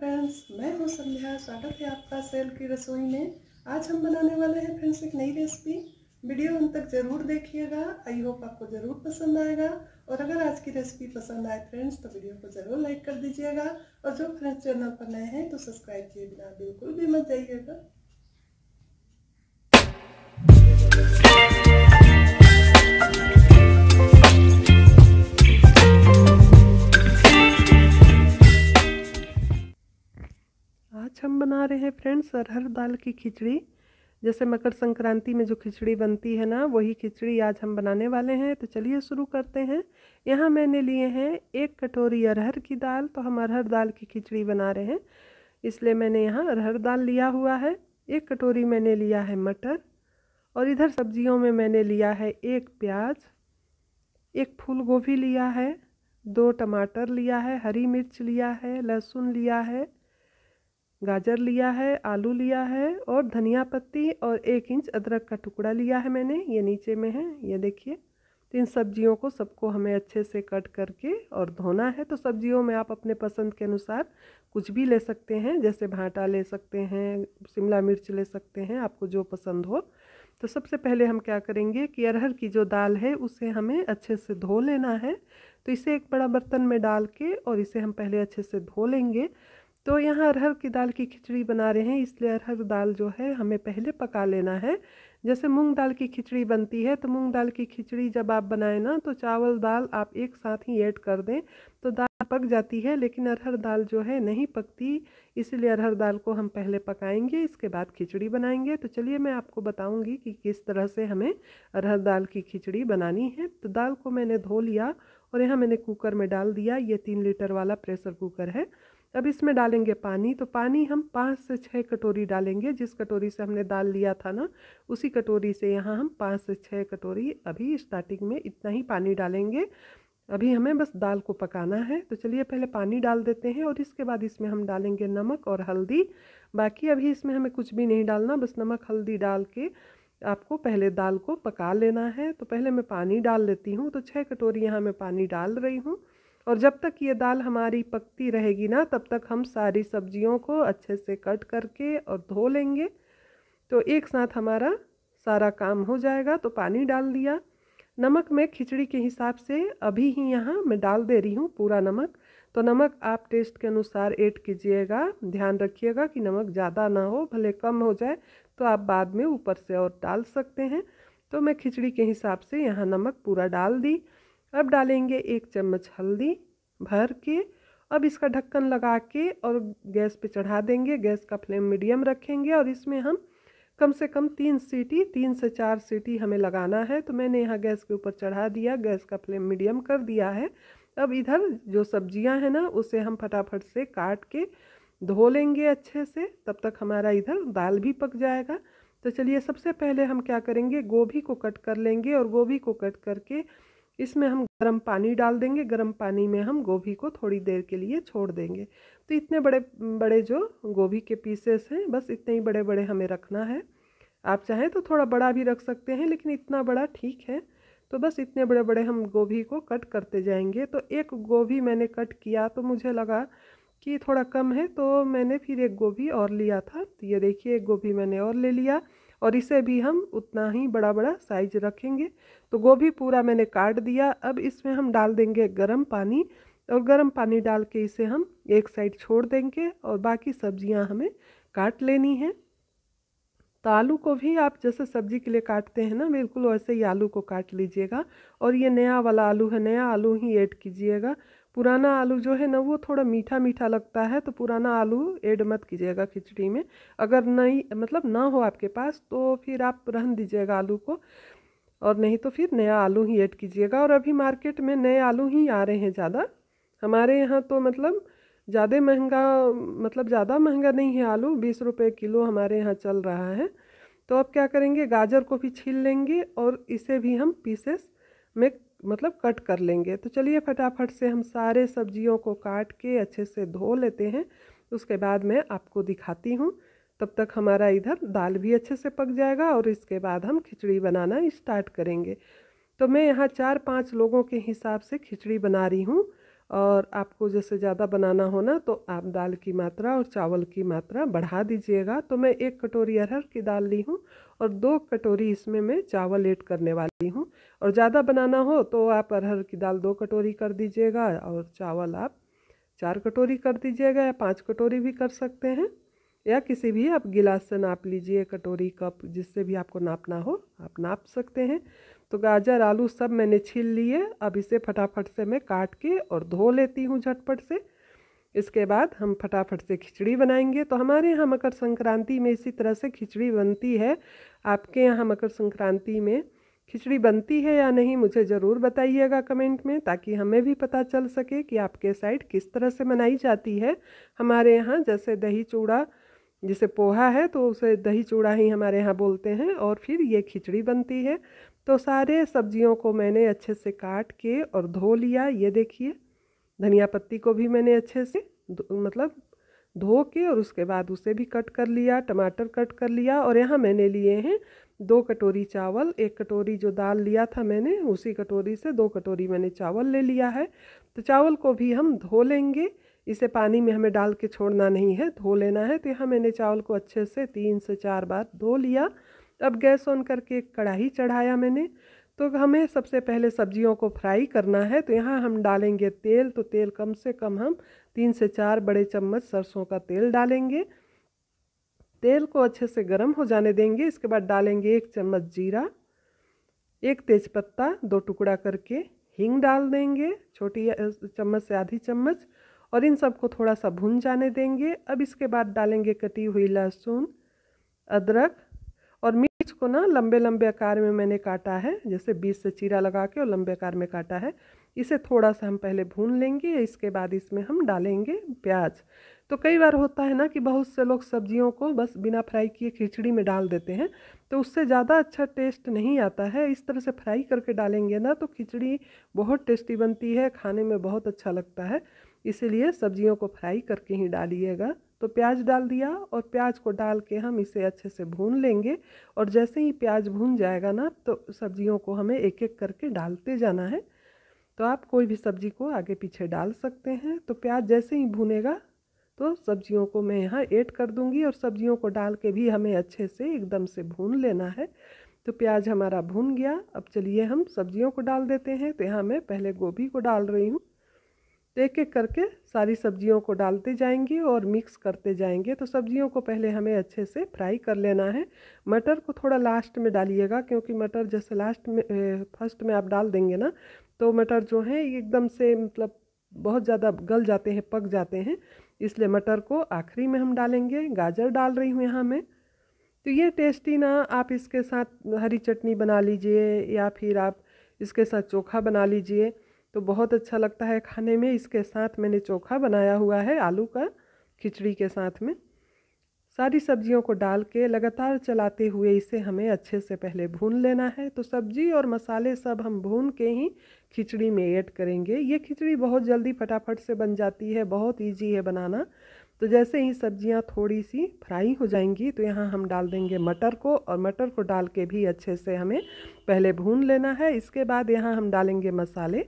friends मैं हूँ संध्या स्वागत है आपका सेल की रसोई में आज हम बनाने वाले हैं फ्रेंड्स एक नई रेसिपी वीडियो अंत तक ज़रूर देखिएगा आई होप आपको ज़रूर पसंद आएगा और अगर आज की रेसिपी पसंद आए फ्रेंड्स तो वीडियो को ज़रूर लाइक कर दीजिएगा और जो फ्रेंड्स चैनल पर नए हैं तो सब्सक्राइब किए बिना बिल्कुल भी मत जाइएगा बना रहे हैं फ्रेंड्स अरहर दाल की खिचड़ी जैसे मकर संक्रांति में जो खिचड़ी बनती है ना वही खिचड़ी आज हम बनाने वाले हैं तो चलिए शुरू करते हैं यहाँ मैंने लिए हैं एक कटोरी अरहर की दाल तो हम अरहर दाल की खिचड़ी बना रहे हैं इसलिए मैंने यहाँ अरहर दाल लिया हुआ है एक कटोरी मैंने लिया है मटर और इधर सब्जियों में मैंने लिया है एक प्याज एक फूल गोभी लिया है दो टमाटर लिया है हरी मिर्च लिया है लहसुन लिया है गाजर लिया है आलू लिया है और धनिया पत्ती और एक इंच अदरक का टुकड़ा लिया है मैंने ये नीचे में है ये देखिए तो इन सब्जियों को सबको हमें अच्छे से कट करके और धोना है तो सब्जियों में आप अपने पसंद के अनुसार कुछ भी ले सकते हैं जैसे भाटा ले सकते हैं शिमला मिर्च ले सकते हैं आपको जो पसंद हो तो सबसे पहले हम क्या करेंगे कि अरहर की जो दाल है उसे हमें अच्छे से धो लेना है तो इसे एक बड़ा बर्तन में डाल के और इसे हम पहले अच्छे से धो लेंगे तो यहाँ अरहर की दाल की खिचड़ी बना रहे हैं इसलिए अरहर दाल जो है हमें पहले पका लेना है जैसे मूंग दाल की खिचड़ी बनती है तो मूंग दाल की खिचड़ी जब आप बनाएं ना तो चावल दाल आप एक साथ ही ऐड कर दें तो दाल पक जाती है लेकिन अरहर दाल जो है नहीं पकती इसलिए अरहर दाल को हम पहले पकाएंगे इसके बाद खिचड़ी बनाएंगे तो चलिए मैं आपको बताऊंगी कि किस तरह से हमें अरहर दाल की खिचड़ी बनानी है तो दाल को मैंने धो लिया और यहाँ मैंने कुकर में डाल दिया ये तीन लीटर वाला प्रेशर कुकर है अब इसमें डालेंगे पानी तो पानी हम पाँच से छः कटोरी डालेंगे जिस कटोरी से हमने दाल लिया था ना उसी कटोरी से यहाँ हम पाँच से छः कटोरी अभी स्टार्टिंग में इतना ही पानी डालेंगे अभी हमें बस दाल को पकाना है तो चलिए पहले पानी डाल देते हैं और इसके बाद इसमें हम डालेंगे नमक और हल्दी बाकी अभी इसमें हमें कुछ भी नहीं डालना बस नमक हल्दी डाल के आपको पहले दाल को पका लेना है तो पहले मैं पानी डाल लेती हूँ तो छः कटोरी यहाँ मैं पानी डाल रही हूँ और जब तक ये दाल हमारी पकती रहेगी ना तब तक हम सारी सब्जियों को अच्छे से कट करके और धो लेंगे तो एक साथ हमारा सारा काम हो जाएगा तो पानी डाल दिया नमक मैं खिचड़ी के हिसाब से अभी ही यहाँ मैं डाल दे रही हूँ पूरा नमक तो नमक आप टेस्ट के अनुसार ऐड कीजिएगा ध्यान रखिएगा कि नमक ज़्यादा ना हो भले कम हो जाए तो आप बाद में ऊपर से और डाल सकते हैं तो मैं खिचड़ी के हिसाब से यहाँ नमक पूरा डाल दी अब डालेंगे एक चम्मच हल्दी भर के अब इसका ढक्कन लगा के और गैस पे चढ़ा देंगे गैस का फ्लेम मीडियम रखेंगे और इसमें हम कम से कम तीन सीटी तीन से चार सीटी हमें लगाना है तो मैंने यहाँ गैस के ऊपर चढ़ा दिया गैस का फ्लेम मीडियम कर दिया है अब इधर जो सब्जियाँ हैं ना उसे हम फटाफट से काट के धो लेंगे अच्छे से तब तक हमारा इधर दाल भी पक जाएगा तो चलिए सबसे पहले हम क्या करेंगे गोभी को कट कर लेंगे और गोभी को कट करके इसमें हम गर्म पानी डाल देंगे गर्म पानी में हम गोभी को थोड़ी देर के लिए छोड़ देंगे तो इतने बड़े बड़े जो गोभी के पीसेस हैं बस इतने ही बड़े बड़े हमें रखना है आप चाहें तो थोड़ा बड़ा भी रख सकते हैं लेकिन इतना बड़ा ठीक है तो बस इतने बड़े बड़े हम गोभी को कट करते जाएंगे तो एक गोभी मैंने कट किया तो मुझे लगा कि थोड़ा कम है तो मैंने फिर एक गोभी और लिया था तो ये देखिए एक गोभी मैंने और ले लिया और इसे भी हम उतना ही बड़ा बड़ा साइज रखेंगे तो गोभी पूरा मैंने काट दिया अब इसमें हम डाल देंगे गर्म पानी और गर्म पानी डाल के इसे हम एक साइड छोड़ देंगे और बाकी सब्जियां हमें काट लेनी है तो आलू को भी आप जैसे सब्जी के लिए काटते हैं ना बिल्कुल वैसे ही आलू को काट लीजिएगा और ये नया वाला आलू है नया आलू ही ऐड कीजिएगा पुराना आलू जो है ना वो थोड़ा मीठा मीठा लगता है तो पुराना आलू ऐड मत कीजिएगा खिचड़ी में अगर नहीं मतलब ना हो आपके पास तो फिर आप रहन दीजिएगा आलू को और नहीं तो फिर नया आलू ही ऐड कीजिएगा और अभी मार्केट में नए आलू ही आ रहे हैं ज़्यादा हमारे यहाँ तो मतलब ज़्यादा महंगा मतलब ज़्यादा महंगा नहीं है आलू बीस रुपये किलो हमारे यहाँ चल रहा है तो अब क्या करेंगे गाजर को भी छील लेंगे और इसे भी हम पीसेस में मतलब कट कर लेंगे तो चलिए फटाफट से हम सारे सब्जियों को काट के अच्छे से धो लेते हैं उसके बाद मैं आपको दिखाती हूँ तब तक हमारा इधर दाल भी अच्छे से पक जाएगा और इसके बाद हम खिचड़ी बनाना स्टार्ट करेंगे तो मैं यहाँ चार पाँच लोगों के हिसाब से खिचड़ी बना रही हूँ और आपको जैसे ज़्यादा बनाना हो ना तो आप दाल की मात्रा और चावल की मात्रा बढ़ा दीजिएगा तो मैं एक कटोरी अरहर की दाल ली हूँ और दो कटोरी इसमें मैं चावल ऐड करने वाली हूँ और ज़्यादा बनाना हो तो आप अरहर की दाल दो कटोरी कर दीजिएगा और चावल आप चार कटोरी कर दीजिएगा या पाँच कटोरी भी कर सकते हैं या किसी भी आप गिलास से नाप लीजिए कटोरी कप जिससे भी आपको नापना हो आप नाप सकते हैं तो गाजर आलू सब मैंने छील लिए अब इसे फटाफट से मैं काट के और धो लेती हूँ झटपट से इसके बाद हम फटाफट से खिचड़ी बनाएंगे तो हमारे यहाँ मकर संक्रांति में इसी तरह से खिचड़ी बनती है आपके यहाँ मकर संक्रांति में खिचड़ी बनती है या नहीं मुझे ज़रूर बताइएगा कमेंट में ताकि हमें भी पता चल सके कि आपके साइड किस तरह से मनाई जाती है हमारे यहाँ जैसे दही चूड़ा जिसे पोहा है तो उसे दही चूड़ा ही हमारे यहाँ बोलते हैं और फिर ये खिचड़ी बनती है तो सारे सब्जियों को मैंने अच्छे से काट के और धो लिया ये देखिए धनिया पत्ती को भी मैंने अच्छे से मतलब धो के और उसके बाद उसे भी कट कर लिया टमाटर कट कर लिया और यहाँ मैंने लिए हैं दो कटोरी चावल एक कटोरी जो दाल लिया था मैंने उसी कटोरी से दो कटोरी मैंने चावल ले लिया है तो चावल को भी हम धो लेंगे इसे पानी में हमें डाल के छोड़ना नहीं है धो लेना है तो यहाँ मैंने चावल को अच्छे से तीन से चार बार धो लिया अब गैस ऑन करके कढ़ाई चढ़ाया मैंने तो हमें सबसे पहले सब्जियों को फ्राई करना है तो यहाँ हम डालेंगे तेल तो तेल कम से कम हम तीन से चार बड़े चम्मच सरसों का तेल डालेंगे तेल को अच्छे से गर्म हो जाने देंगे इसके बाद डालेंगे एक चम्मच जीरा एक तेज़पत्ता दो टुकड़ा करके हींग डाल देंगे छोटी चम्मच से आधी चम्मच और इन सबको थोड़ा सा भून जाने देंगे अब इसके बाद डालेंगे कटी हुई लहसुन अदरक और बीज को ना लंबे लंबे आकार में मैंने काटा है जैसे बीज से चीरा लगा के और लंबे आकार में काटा है इसे थोड़ा सा हम पहले भून लेंगे इसके बाद इसमें हम डालेंगे प्याज तो कई बार होता है ना कि बहुत से लोग सब्जियों को बस बिना फ्राई किए खिचड़ी में डाल देते हैं तो उससे ज़्यादा अच्छा टेस्ट नहीं आता है इस तरह से फ्राई करके डालेंगे ना तो खिचड़ी बहुत टेस्टी बनती है खाने में बहुत अच्छा लगता है इसीलिए सब्जियों को फ्राई करके ही डालिएगा तो प्याज डाल दिया और प्याज को डाल के हम इसे अच्छे से भून लेंगे और जैसे ही प्याज भून जाएगा ना तो सब्जियों को हमें एक एक करके डालते जाना है तो आप कोई भी सब्जी को आगे पीछे डाल सकते हैं तो प्याज जैसे ही भूनेगा तो सब्जियों को मैं यहाँ ऐड कर दूँगी और सब्जियों को डाल के भी हमें अच्छे से एकदम से भून लेना है तो प्याज हमारा भून गया अब चलिए हम सब्जियों को डाल देते हैं तो यहाँ मैं पहले गोभी को डाल रही हूँ एक एक करके सारी सब्जियों को डालते जाएंगे और मिक्स करते जाएंगे तो सब्जियों को पहले हमें अच्छे से फ्राई कर लेना है मटर को थोड़ा लास्ट में डालिएगा क्योंकि मटर जैसे लास्ट में फर्स्ट में आप डाल देंगे ना तो मटर जो है एकदम से मतलब बहुत ज़्यादा गल जाते हैं पक जाते हैं इसलिए मटर को आखिरी में हम डालेंगे गाजर डाल रही हूँ यहाँ मैं तो ये टेस्टी ना आप इसके साथ हरी चटनी बना लीजिए या फिर आप इसके साथ चोखा बना लीजिए तो बहुत अच्छा लगता है खाने में इसके साथ मैंने चोखा बनाया हुआ है आलू का खिचड़ी के साथ में सारी सब्जियों को डाल के लगातार चलाते हुए इसे हमें अच्छे से पहले भून लेना है तो सब्जी और मसाले सब हम भून के ही खिचड़ी में ऐड करेंगे ये खिचड़ी बहुत जल्दी फटाफट से बन जाती है बहुत इजी है बनाना तो जैसे ही सब्जियां थोड़ी सी फ्राई हो जाएंगी तो यहाँ हम डाल देंगे मटर को और मटर को डाल के भी अच्छे से हमें पहले भून लेना है इसके बाद यहाँ हम डालेंगे मसाले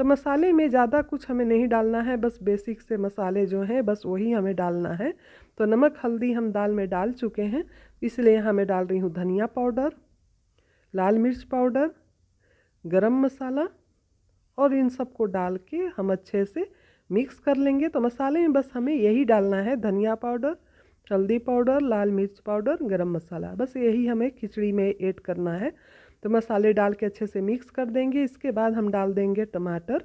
तो मसाले में ज़्यादा कुछ हमें नहीं डालना है बस बेसिक से मसाले जो हैं बस वही हमें डालना है तो नमक हल्दी हम दाल में डाल चुके हैं इसलिए हमें डाल रही हूँ धनिया पाउडर लाल मिर्च पाउडर गरम मसाला और इन सब को डाल के हम अच्छे से मिक्स कर लेंगे तो मसाले में बस हमें यही डालना है धनिया पाउडर हल्दी पाउडर लाल मिर्च पाउडर गरम मसाला बस यही हमें खिचड़ी में ऐड करना है तो मसाले डाल के अच्छे से मिक्स कर देंगे इसके बाद हम डाल देंगे टमाटर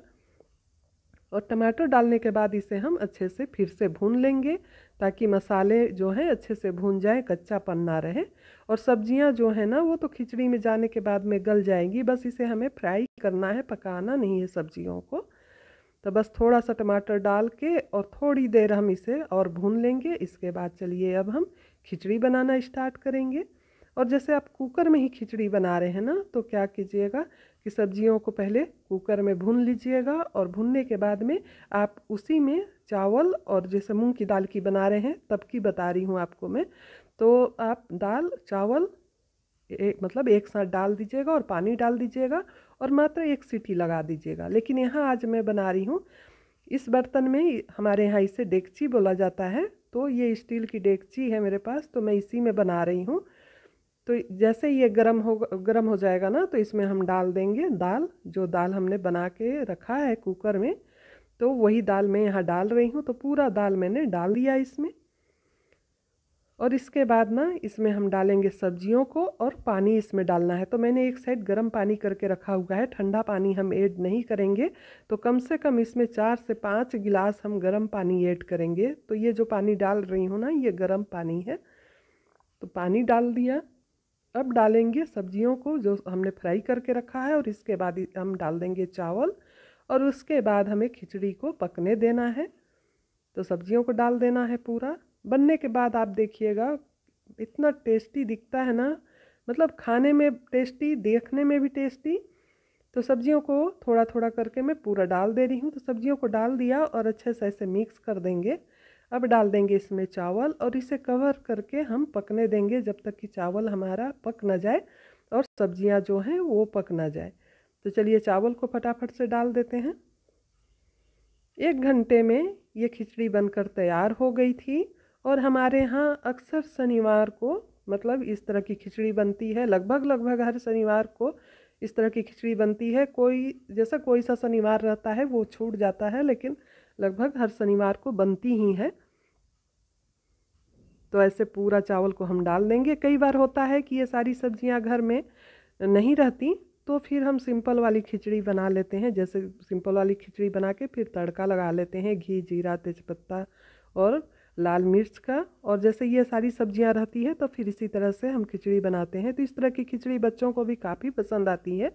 और टमाटर डालने के बाद इसे हम अच्छे से फिर से भून लेंगे ताकि मसाले जो हैं अच्छे से भून जाए पन ना रहे और सब्जियां जो है ना वो तो खिचड़ी में जाने के बाद में गल जाएंगी बस इसे हमें फ्राई करना है पकाना नहीं है सब्जियों को तो बस थोड़ा सा टमाटर डाल के और थोड़ी देर हम इसे और भून लेंगे इसके बाद चलिए अब हम खिचड़ी बनाना स्टार्ट करेंगे और जैसे आप कुकर में ही खिचड़ी बना रहे हैं ना तो क्या कीजिएगा कि सब्जियों को पहले कुकर में भून लीजिएगा और भूनने के बाद में आप उसी में चावल और जैसे मूंग की दाल की बना रहे हैं तब की बता रही हूँ आपको मैं तो आप दाल चावल एक मतलब एक साथ डाल दीजिएगा और पानी डाल दीजिएगा और मात्र एक सीटी लगा दीजिएगा लेकिन यहाँ आज मैं बना रही हूँ इस बर्तन में हमारे यहाँ इसे डेगची बोला जाता है तो ये स्टील की डेगची है मेरे पास तो मैं इसी में बना रही हूँ तो जैसे ये गर्म हो गर्म हो जाएगा ना तो इसमें हम डाल देंगे दाल जो दाल हमने बना के रखा है कुकर में तो वही दाल मैं यहाँ डाल रही हूँ तो पूरा दाल मैंने डाल दिया इसमें और इसके बाद ना इसमें हम डालेंगे सब्जियों को और पानी इसमें डालना है तो मैंने एक साइड गर्म पानी करके रखा हुआ है ठंडा पानी हम ऐड नहीं करेंगे तो कम से कम इसमें चार से पाँच गिलास हम गर्म पानी ऐड करेंगे तो ये जो पानी डाल रही हूँ ना ये गर्म पानी है तो पानी डाल दिया अब डालेंगे सब्जियों को जो हमने फ्राई करके रखा है और इसके बाद हम डाल देंगे चावल और उसके बाद हमें खिचड़ी को पकने देना है तो सब्जियों को डाल देना है पूरा बनने के बाद आप देखिएगा इतना टेस्टी दिखता है ना मतलब खाने में टेस्टी देखने में भी टेस्टी तो सब्जियों को थोड़ा थोड़ा करके मैं पूरा डाल दे रही हूँ तो सब्जियों को डाल दिया और अच्छे से ऐसे मिक्स कर देंगे अब डाल देंगे इसमें चावल और इसे कवर करके हम पकने देंगे जब तक कि चावल हमारा पक ना जाए और सब्जियां जो हैं वो पक ना जाए तो चलिए चावल को फटाफट से डाल देते हैं एक घंटे में ये खिचड़ी बनकर तैयार हो गई थी और हमारे यहाँ अक्सर शनिवार को मतलब इस तरह की खिचड़ी बनती है लगभग लगभग हर शनिवार को इस तरह की खिचड़ी बनती है कोई जैसा कोई सा शनिवार रहता है वो छूट जाता है लेकिन लगभग हर शनिवार को बनती ही है तो ऐसे पूरा चावल को हम डाल देंगे कई बार होता है कि ये सारी सब्जियां घर में नहीं रहती तो फिर हम सिंपल वाली खिचड़ी बना लेते हैं जैसे सिंपल वाली खिचड़ी बना के फिर तड़का लगा लेते हैं घी जीरा तेज़पत्ता और लाल मिर्च का और जैसे ये सारी सब्जियां रहती है तो फिर इसी तरह से हम खिचड़ी बनाते हैं तो इस तरह की खिचड़ी बच्चों को भी काफ़ी पसंद आती है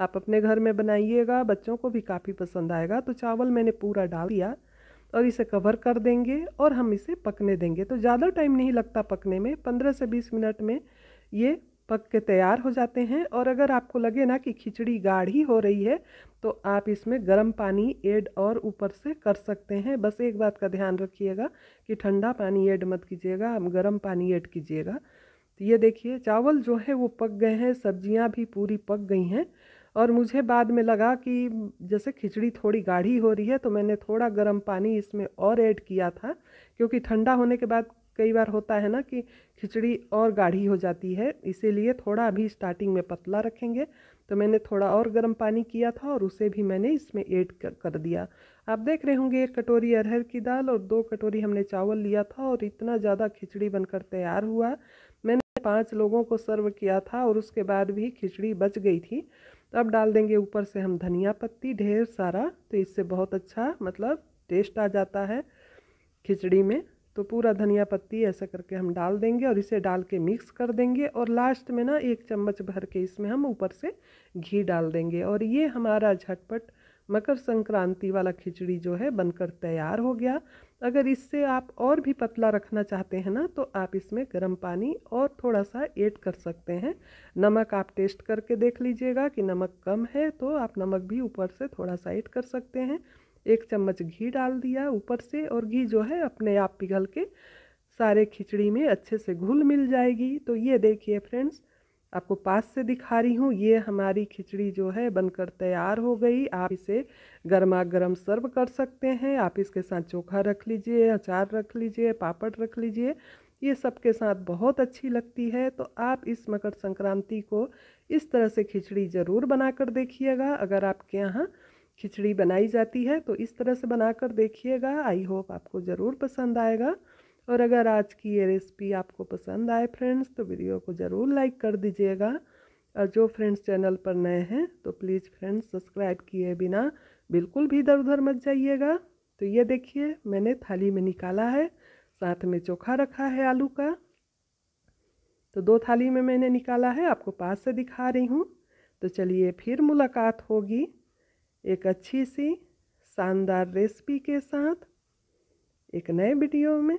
आप अपने घर में बनाइएगा बच्चों को भी काफ़ी पसंद आएगा तो चावल मैंने पूरा डाल दिया और इसे कवर कर देंगे और हम इसे पकने देंगे तो ज़्यादा टाइम नहीं लगता पकने में पंद्रह से बीस मिनट में ये पक के तैयार हो जाते हैं और अगर आपको लगे ना कि खिचड़ी गाढ़ी हो रही है तो आप इसमें गर्म पानी ऐड और ऊपर से कर सकते हैं बस एक बात का ध्यान रखिएगा कि ठंडा पानी ऐड मत कीजिएगा आप गर्म पानी ऐड कीजिएगा तो ये देखिए चावल जो है वो पक गए हैं सब्जियां भी पूरी पक गई हैं और मुझे बाद में लगा कि जैसे खिचड़ी थोड़ी गाढ़ी हो रही है तो मैंने थोड़ा गर्म पानी इसमें और ऐड किया था क्योंकि ठंडा होने के बाद कई बार होता है ना कि खिचड़ी और गाढ़ी हो जाती है इसीलिए थोड़ा अभी स्टार्टिंग में पतला रखेंगे तो मैंने थोड़ा और गर्म पानी किया था और उसे भी मैंने इसमें ऐड कर दिया आप देख रहे होंगे एक कटोरी अरहर की दाल और दो कटोरी हमने चावल लिया था और इतना ज़्यादा खिचड़ी बनकर तैयार हुआ मैंने पाँच लोगों को सर्व किया था और उसके बाद भी खिचड़ी बच गई थी तो अब डाल देंगे ऊपर से हम धनिया पत्ती ढेर सारा तो इससे बहुत अच्छा मतलब टेस्ट आ जाता है खिचड़ी में तो पूरा धनिया पत्ती ऐसा करके हम डाल देंगे और इसे डाल के मिक्स कर देंगे और लास्ट में ना एक चम्मच भर के इसमें हम ऊपर से घी डाल देंगे और ये हमारा झटपट मकर संक्रांति वाला खिचड़ी जो है बनकर तैयार हो गया अगर इससे आप और भी पतला रखना चाहते हैं ना तो आप इसमें गर्म पानी और थोड़ा सा ऐड कर सकते हैं नमक आप टेस्ट करके देख लीजिएगा कि नमक कम है तो आप नमक भी ऊपर से थोड़ा सा ऐड कर सकते हैं एक चम्मच घी डाल दिया ऊपर से और घी जो है अपने आप पिघल के सारे खिचड़ी में अच्छे से घुल मिल जाएगी तो ये देखिए फ्रेंड्स आपको पास से दिखा रही हूँ ये हमारी खिचड़ी जो है बनकर तैयार हो गई आप इसे गर्मा गर्म सर्व कर सकते हैं आप इसके साथ चोखा रख लीजिए अचार रख लीजिए पापड़ रख लीजिए ये सब के साथ बहुत अच्छी लगती है तो आप इस मकर संक्रांति को इस तरह से खिचड़ी ज़रूर बनाकर देखिएगा अगर आपके यहाँ खिचड़ी बनाई जाती है तो इस तरह से बनाकर देखिएगा आई होप आपको ज़रूर पसंद आएगा और अगर आज की ये रेसिपी आपको पसंद आए फ्रेंड्स तो वीडियो को ज़रूर लाइक कर दीजिएगा और जो फ्रेंड्स चैनल पर नए हैं तो प्लीज़ फ्रेंड्स सब्सक्राइब किए बिना बिल्कुल भी इधर उधर मत जाइएगा तो ये देखिए मैंने थाली में निकाला है साथ में चोखा रखा है आलू का तो दो थाली में मैंने निकाला है आपको पास से दिखा रही हूँ तो चलिए फिर मुलाकात होगी एक अच्छी सी शानदार रेसिपी के साथ एक नए वीडियो में